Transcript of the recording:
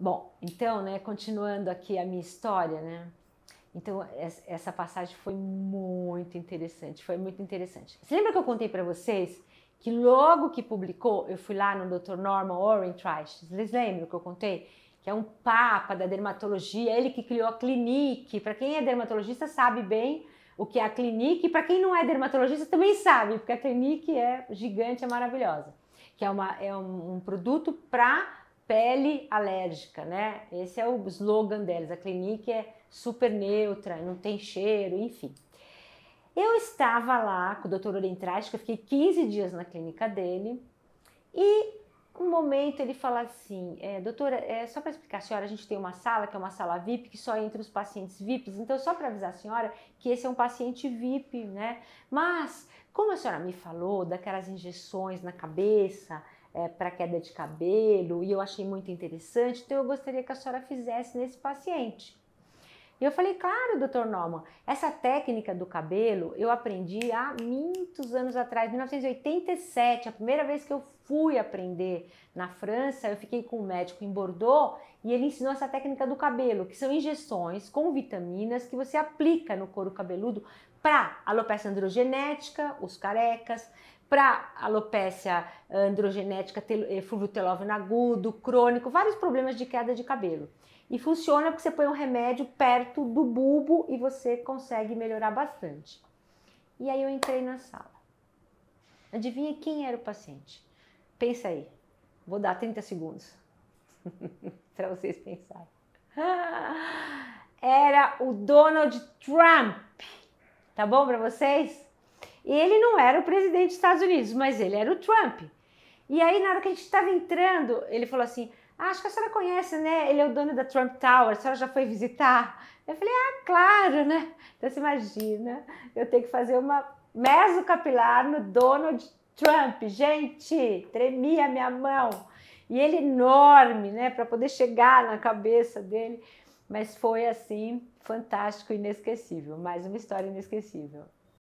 Bom, então, né, continuando aqui a minha história, né? Então, essa passagem foi muito interessante, foi muito interessante. Você lembra que eu contei para vocês que logo que publicou, eu fui lá no Dr. Norman Orentreich, vocês lembram que eu contei? Que é um papa da dermatologia, ele que criou a Clinique. Para quem é dermatologista sabe bem o que é a Clinique, para quem não é dermatologista também sabe, porque a Clinique é gigante, é maravilhosa. Que é, uma, é um, um produto para pele alérgica, né? Esse é o slogan deles. A clínica é super neutra, não tem cheiro, enfim. Eu estava lá com o doutor Orientrático, eu fiquei 15 dias na clínica dele e um momento ele fala assim, é, doutora, é, só para explicar a senhora, a gente tem uma sala que é uma sala VIP que só entra os pacientes VIPs, então só para avisar a senhora que esse é um paciente VIP, né? Mas como a senhora me falou daquelas injeções na cabeça, é, para queda de cabelo e eu achei muito interessante, então eu gostaria que a senhora fizesse nesse paciente. E eu falei, claro, doutor Norman, essa técnica do cabelo eu aprendi há muitos anos atrás, 1987, a primeira vez que eu fui aprender na França, eu fiquei com um médico em Bordeaux e ele ensinou essa técnica do cabelo, que são injeções com vitaminas que você aplica no couro cabeludo para alopecia androgenética, os carecas, para alopecia eh, androgenética, eh, fulvo agudo, crônico, vários problemas de queda de cabelo. E funciona porque você põe um remédio perto do bulbo e você consegue melhorar bastante. E aí eu entrei na sala. Adivinha quem era o paciente? Pensa aí. Vou dar 30 segundos. para vocês pensarem. Era o Donald Trump, tá bom para vocês? E ele não era o presidente dos Estados Unidos, mas ele era o Trump. E aí, na hora que a gente estava entrando, ele falou assim: ah, Acho que a senhora conhece, né? Ele é o dono da Trump Tower, a senhora já foi visitar? Eu falei: Ah, claro, né? Então você imagina, eu tenho que fazer uma meso capilar no Donald Trump. Gente, tremia minha mão e ele é enorme, né, para poder chegar na cabeça dele. Mas foi assim, fantástico, inesquecível, mais uma história inesquecível.